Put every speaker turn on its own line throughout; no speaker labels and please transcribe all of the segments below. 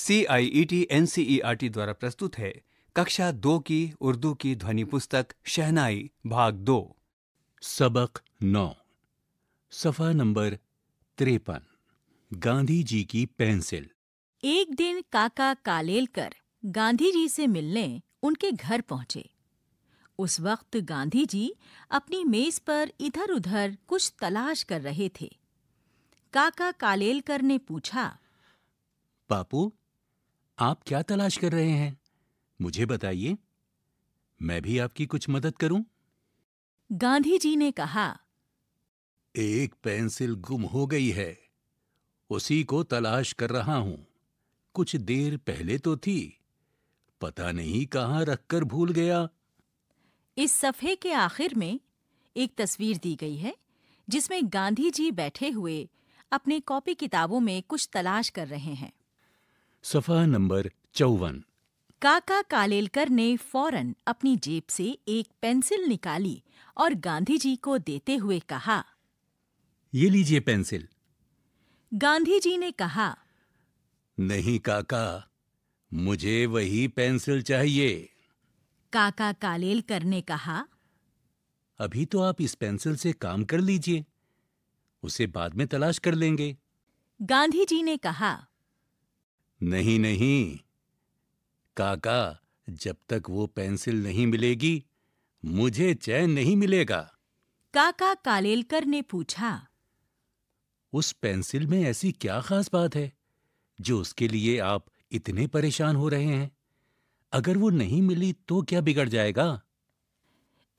CIET NCERT e e द्वारा प्रस्तुत है कक्षा दो की उर्दू की ध्वनि पुस्तक शहनाई भाग दो सबक नौ सफा नंबर त्रेपन गांधी जी की पेंसिल
एक दिन काका कालेलकर गांधी जी से मिलने उनके घर पहुंचे उस वक्त गांधी जी अपनी मेज पर इधर-उधर कुछ तलाश कर रहे थे काका कालेलकर ने पूछा
पापू आप क्या तलाश कर रहे हैं मुझे बताइए मैं भी आपकी कुछ मदद करूं
गांधी जी ने कहा
एक पेंसिल गुम हो गई है उसी को तलाश कर रहा हूं कुछ देर पहले तो थी पता नहीं कहां रखकर भूल गया
इस सफे के आखिर में एक तस्वीर दी गई है जिसमें गांधी जी बैठे हुए अपने कॉपी किताबों में कुछ तलाश कर रहे हैं
सफा नंबर चौवन
काका कालेलकर ने फौरन अपनी जेब से एक पेंसिल निकाली और गांधी जी को देते हुए कहा
ये लीजिए पेंसिल
गांधी जी ने कहा
नहीं काका मुझे वही पेंसिल चाहिए
काका कालेलकर ने कहा
अभी तो आप इस पेंसिल से काम कर लीजिए उसे बाद में तलाश कर लेंगे
गांधी जी ने कहा
नहीं नहीं काका जब तक वो पेंसिल नहीं मिलेगी मुझे चैन नहीं मिलेगा
काका कालेलकर ने पूछा
उस पेंसिल में ऐसी क्या खास बात है जो उसके लिए आप इतने परेशान हो रहे हैं अगर वो नहीं मिली तो क्या बिगड़ जाएगा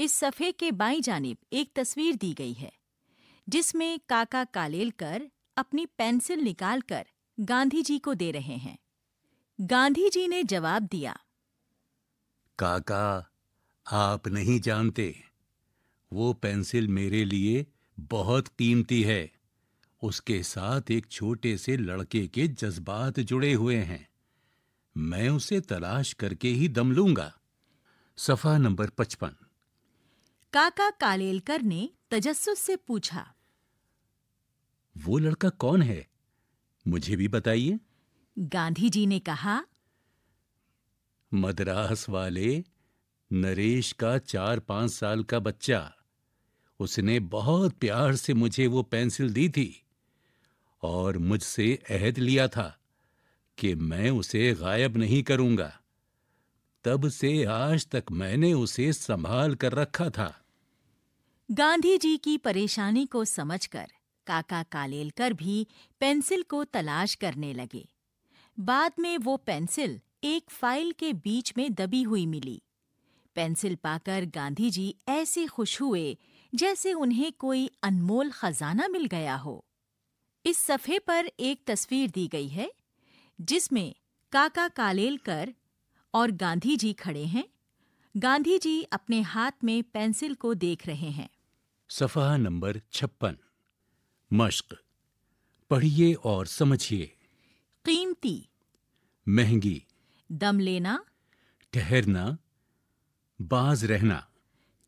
इस सफ़े के बाई जानब एक तस्वीर दी गई है जिसमें काका कालेलकर अपनी पेंसिल निकालकर गांधी जी को दे रहे हैं गांधी जी ने जवाब दिया
काका आप नहीं जानते वो पेंसिल मेरे लिए बहुत कीमती है उसके साथ एक छोटे से लड़के के जज्बात जुड़े हुए हैं मैं उसे तलाश करके ही दम लूंगा सफा नंबर पचपन
काका कालेलकर ने तजस्सुस से पूछा
वो लड़का कौन है मुझे भी बताइए
गांधी जी ने कहा
मद्रास वाले नरेश का चार पांच साल का बच्चा उसने बहुत प्यार से मुझे वो पेंसिल दी थी और मुझसे अहद लिया था कि मैं उसे गायब नहीं करूंगा तब से आज तक मैंने उसे संभाल कर रखा था
गांधी जी की परेशानी को समझकर काका कालेलकर भी पेंसिल को तलाश करने लगे बाद में वो पेंसिल एक फाइल के बीच में दबी हुई मिली पेंसिल पाकर गांधी जी ऐसे खुश हुए जैसे उन्हें कोई अनमोल खजाना मिल गया हो इस सफ़े पर एक तस्वीर दी गई है जिसमें काका कालेलकर और गांधी जी खड़े हैं गांधी जी अपने हाथ में पेंसिल को देख रहे हैं
सफा नंबर छप्पन मश्क पढ़िए और समझिए कीमती महंगी दम लेना ठहरना बाज रहना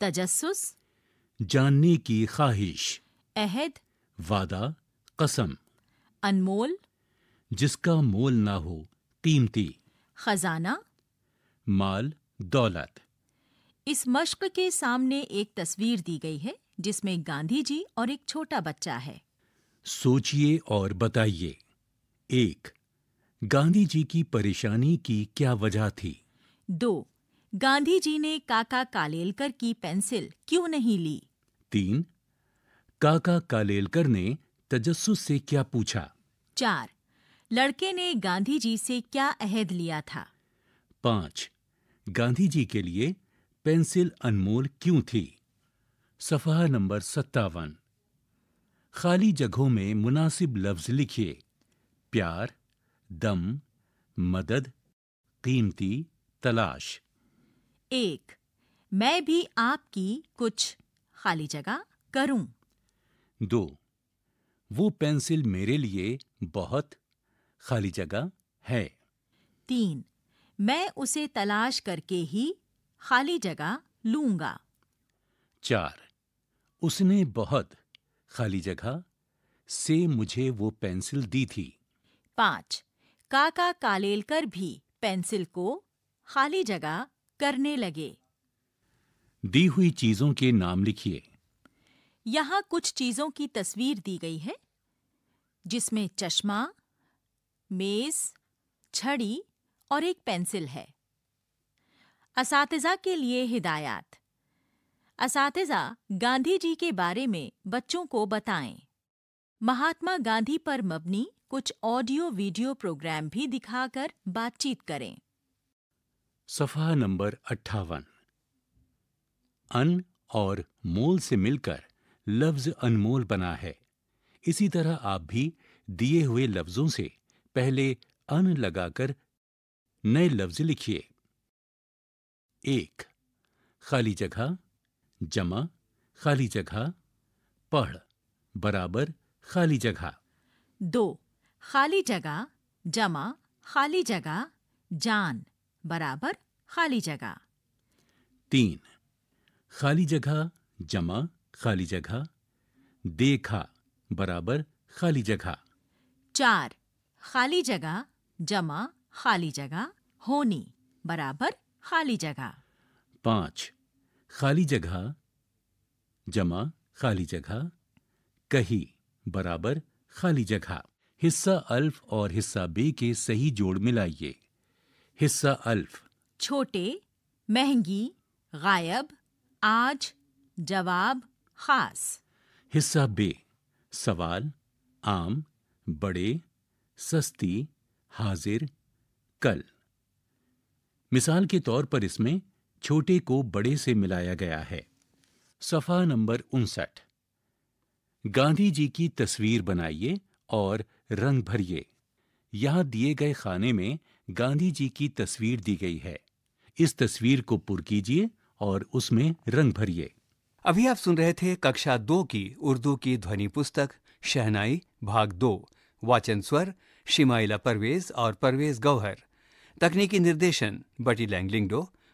तजस्सुस
जानने की ख्वाहिश अहद वादा कसम अनमोल जिसका मोल ना हो कीमती खजाना माल दौलत
इस मश्क के सामने एक तस्वीर दी गई है जिसमें गांधी जी और एक छोटा बच्चा है
सोचिए और बताइए एक गांधी जी की परेशानी की क्या वजह थी
दो गांधी जी ने काका कालेलकर की पेंसिल क्यों नहीं ली
तीन काका कालेलकर ने तजस्सुस से क्या पूछा
चार लड़के ने गांधी जी से क्या अहद लिया था
पाँच गांधी जी के लिए पेंसिल अनमोल क्यों थी सफ़ा नंबर सत्तावन खाली जगहों में मुनासिब लफ्ज़ लिखिए प्यार दम मदद कीमती तलाश
एक मैं भी आपकी कुछ खाली जगह करूं।
दो वो पेंसिल मेरे लिए बहुत खाली जगह है
तीन मैं उसे तलाश करके ही खाली जगह लूंगा
चार उसने बहुत खाली जगह से मुझे वो पेंसिल दी थी
पांच काका कालेलकर भी पेंसिल को खाली जगह करने लगे
दी हुई चीजों के नाम लिखिए
यहाँ कुछ चीजों की तस्वीर दी गई है जिसमें चश्मा मेज छड़ी और एक पेंसिल है इस के लिए हिदायत असातिजा गांधी जी के बारे में बच्चों को बताएं महात्मा गांधी पर मबनी कुछ ऑडियो वीडियो प्रोग्राम भी दिखाकर बातचीत करें
सफा नंबर अट्ठावन अन और मोल से मिलकर लफ्ज अनमोल बना है इसी तरह आप भी दिए हुए लफ्जों से पहले अन लगाकर नए लफ्ज लिखिए एक खाली जगह जमा खाली जगह पढ़ बराबर खाली जगह
दो खाली जगह जमा खाली जगह जान बराबर खाली जगह
तीन खाली जगह जमा खाली जगह देखा बराबर खाली जगह
चार खाली जगह जमा खाली जगह होनी बराबर खाली जगह
पाँच खाली जगह जमा खाली जगह कही बराबर खाली जगह हिस्सा अल्फ और हिस्सा बे के सही जोड़ मिलाइए हिस्सा अल्फ
छोटे महंगी गायब आज जवाब खास
हिस्सा बे सवाल आम बड़े सस्ती हाजिर कल मिसाल के तौर पर इसमें छोटे को बड़े से मिलाया गया है सफा नंबर उनसठ गांधी जी की तस्वीर बनाइए और रंग भरिए यहां दिए गए खाने में गांधी जी की तस्वीर दी गई है इस तस्वीर को पुर कीजिए और उसमें रंग भरिए अभी आप सुन रहे थे कक्षा दो की उर्दू की ध्वनि पुस्तक शहनाई भाग दो वाचन स्वर शिमाइला परवेज और परवेज गौहर तकनीकी निर्देशन बटी लैंगलिंगडो